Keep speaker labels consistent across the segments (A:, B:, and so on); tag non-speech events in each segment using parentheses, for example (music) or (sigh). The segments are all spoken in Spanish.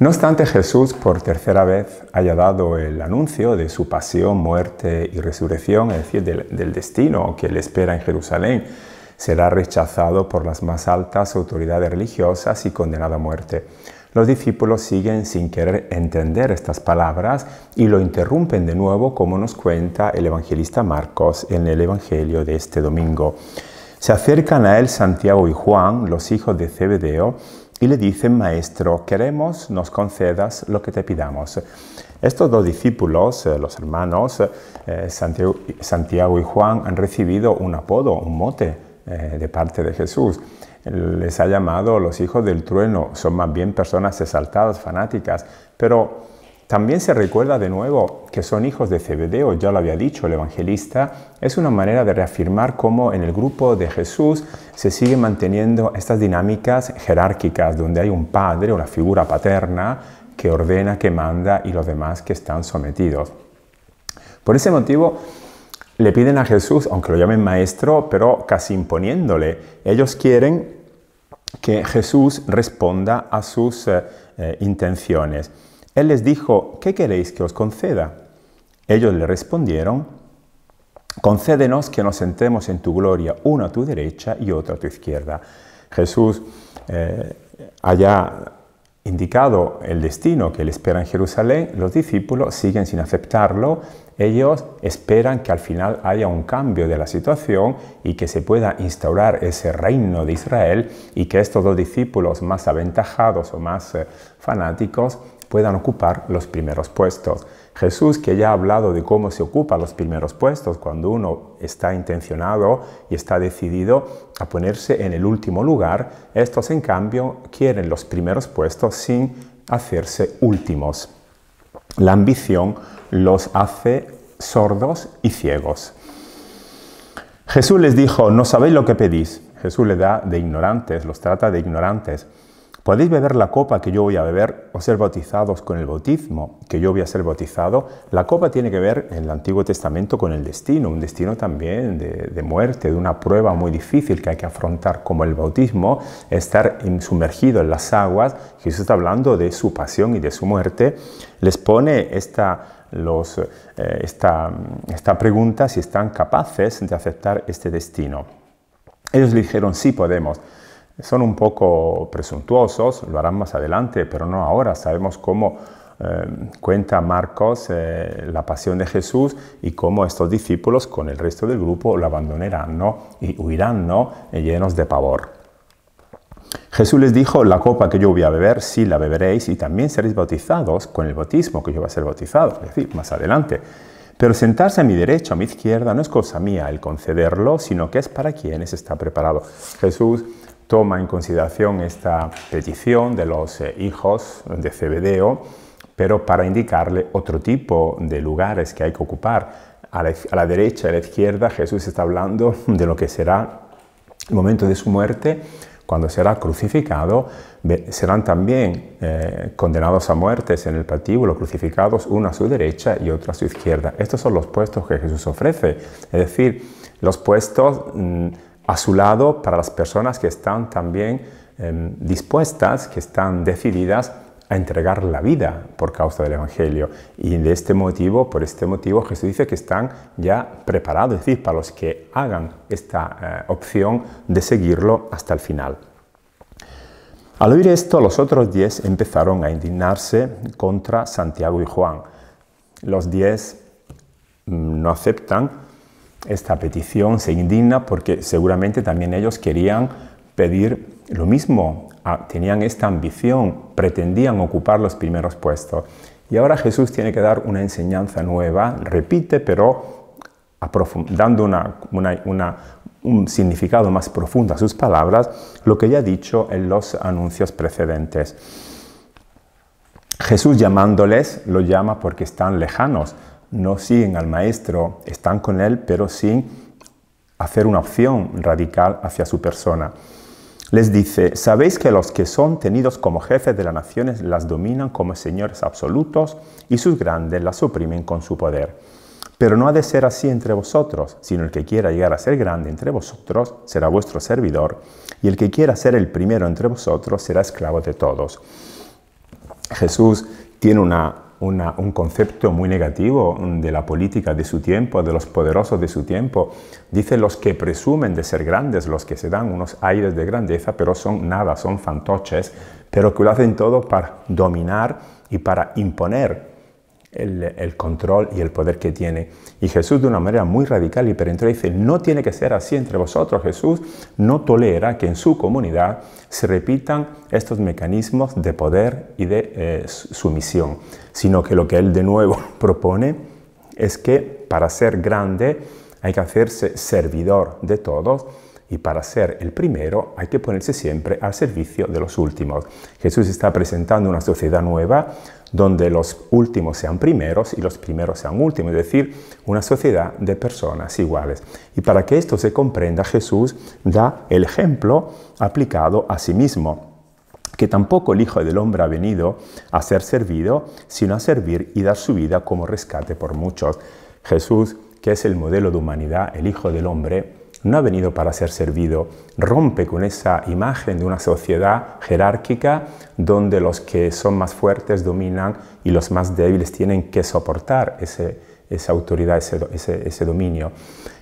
A: No obstante Jesús por tercera vez haya dado el anuncio de su pasión, muerte y resurrección, es decir, del, destino que le espera en Jerusalén, será rechazado por las más altas autoridades religiosas y condenado a muerte. Los discípulos siguen sin querer entender estas palabras y lo interrumpen de nuevo como nos cuenta el evangelista Marcos en el Evangelio de este domingo. Se acercan a él Santiago y Juan, los hijos de Zebedeo, y le dicen, Maestro, queremos nos concedas lo que te pidamos. Estos dos discípulos, eh, los hermanos, eh, Santiago, y Juan, han recibido un apodo, un mote eh, de parte de Jesús. Les ha llamado los hijos del trueno, son más bien personas exaltadas, fanáticas, pero también se recuerda de nuevo que son hijos de Zebedeo, ya lo había dicho el evangelista, es una manera de reafirmar cómo en el grupo de Jesús se siguen manteniendo estas dinámicas jerárquicas, donde hay un padre, una figura paterna, que ordena, que manda y los demás que están sometidos. Por ese motivo, le piden a Jesús, aunque lo llamen maestro, pero casi imponiéndole, ellos quieren que Jesús responda a sus eh, eh, intenciones. Él les dijo, ¿qué queréis que os conceda? Ellos le respondieron, concédenos que nos sentemos en tu gloria, uno a tu derecha y otro a tu izquierda. Jesús eh, haya indicado el destino que le espera en Jerusalén, los discípulos siguen sin aceptarlo, ellos esperan que al final haya un cambio de la situación y que se pueda instaurar ese reino de Israel y que estos dos discípulos más aventajados o más eh, fanáticos puedan ocupar los primeros puestos. Jesús, que ya ha hablado de cómo se ocupan los primeros puestos, cuando uno está intencionado y está decidido a ponerse en el último lugar, estos en cambio quieren los primeros puestos sin hacerse últimos. La ambición los hace sordos y ciegos. Jesús les dijo, no sabéis lo que pedís. Jesús le da de ignorantes, los trata de ignorantes. Podéis beber la copa que yo voy a beber o ser bautizados con el bautismo que yo voy a ser bautizado. La copa tiene que ver en el Antiguo Testamento con el destino, un destino también de, muerte, de una prueba muy difícil que hay que afrontar como el bautismo, estar sumergido en las aguas. Jesús está hablando de su pasión y de su muerte. Les pone eh, esta esta, pregunta si están capaces de aceptar este destino. Ellos le dijeron, sí podemos. Son un poco presuntuosos, lo harán más adelante, pero no ahora. Sabemos cómo eh, cuenta Marcos eh, la pasión de Jesús y cómo estos discípulos con el resto del grupo lo abandonarán y huirán eh, llenos de pavor. Jesús les dijo, la copa que yo voy a beber, sí la beberéis y también seréis bautizados con el bautismo que yo voy a ser bautizado, es decir, más adelante. Pero sentarse a mi derecha o a mi izquierda no es cosa mía el concederlo, sino que es para quienes está preparado. Jesús toma en consideración esta petición de los eh, hijos de Cebedeo, pero para indicarle otro tipo de lugares que hay que ocupar. A la, derecha y a la izquierda Jesús está hablando (laughs) de lo que será el momento de su muerte, cuando será crucificado, serán también eh, condenados a muertes en el patíbulo, crucificados uno a su derecha y otro a su izquierda. Estos son los puestos que Jesús ofrece, es decir, los puestos... Mm, a su lado para las personas que están también em, dispuestas, que están decididas a entregar la vida por causa del Evangelio. Y de este motivo, por este motivo, Jesús dice que están ya preparados, es decir, para los que hagan esta eh, opción de seguirlo hasta el final. Al oír esto, los otros diez empezaron a indignarse contra Santiago y Juan. Los diez mm, no aceptan esta petición, se indigna porque seguramente también ellos querían pedir lo mismo, ah, tenían esta ambición, pretendían ocupar los primeros puestos. Y ahora Jesús tiene que dar una enseñanza nueva, repite, pero dando un significado más profundo a sus palabras, lo que ya ha dicho en los anuncios precedentes. Jesús llamándoles lo llama porque están lejanos, no siguen al maestro, están con él, pero sin hacer una opción radical hacia su persona. Les dice, sabéis que los que son tenidos como jefes de las naciones las dominan como señores absolutos y sus grandes las suprimen con su poder. Pero no ha de ser así entre vosotros, sino el que quiera llegar a ser grande entre vosotros será vuestro servidor, y el que quiera ser el primero entre vosotros será esclavo de todos. Jesús tiene una un concepto muy negativo de la política de su tiempo, de los poderosos de su tiempo. Dice los que presumen de ser grandes, los que se dan unos aires de grandeza, pero son nada, son fantoches, pero que lo hacen todo para dominar y para imponer el, control y el poder que tiene. Y Jesús de una manera muy radical y perentoria dice, no tiene que ser así entre vosotros. Jesús no tolera que en su comunidad se repitan estos mecanismos de poder y de eh, sumisión, sino que lo que él de nuevo (laughs) propone es que para ser grande hay que hacerse servidor de todos y para ser el primero hay que ponerse siempre al servicio de los últimos. Jesús está presentando una sociedad nueva donde los últimos sean primeros y los primeros sean últimos, es decir, una sociedad de personas iguales. Y para que esto se comprenda, Jesús da el ejemplo aplicado a sí mismo que tampoco el Hijo del Hombre ha venido a ser servido, sino a servir y dar su vida como rescate por muchos. Jesús, que es el modelo de humanidad, el Hijo del Hombre, no ha venido para ser servido. Rompe con esa imagen de una sociedad jerárquica donde los que son más fuertes dominan y los más débiles tienen que soportar ese, esa autoridad, ese, dominio.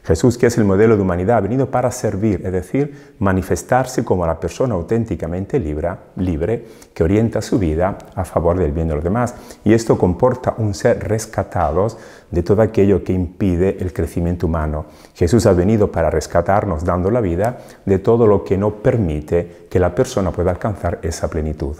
A: Jesús, que es el modelo de humanidad, ha venido para servir, es decir, manifestarse como la persona auténticamente libre, libre que orienta su vida a favor del bien de los demás. Y esto comporta un ser rescatados de todo aquello que impide el crecimiento humano. Jesús ha venido para rescatarnos dando la vida de todo lo que no permite que la persona pueda alcanzar esa plenitud.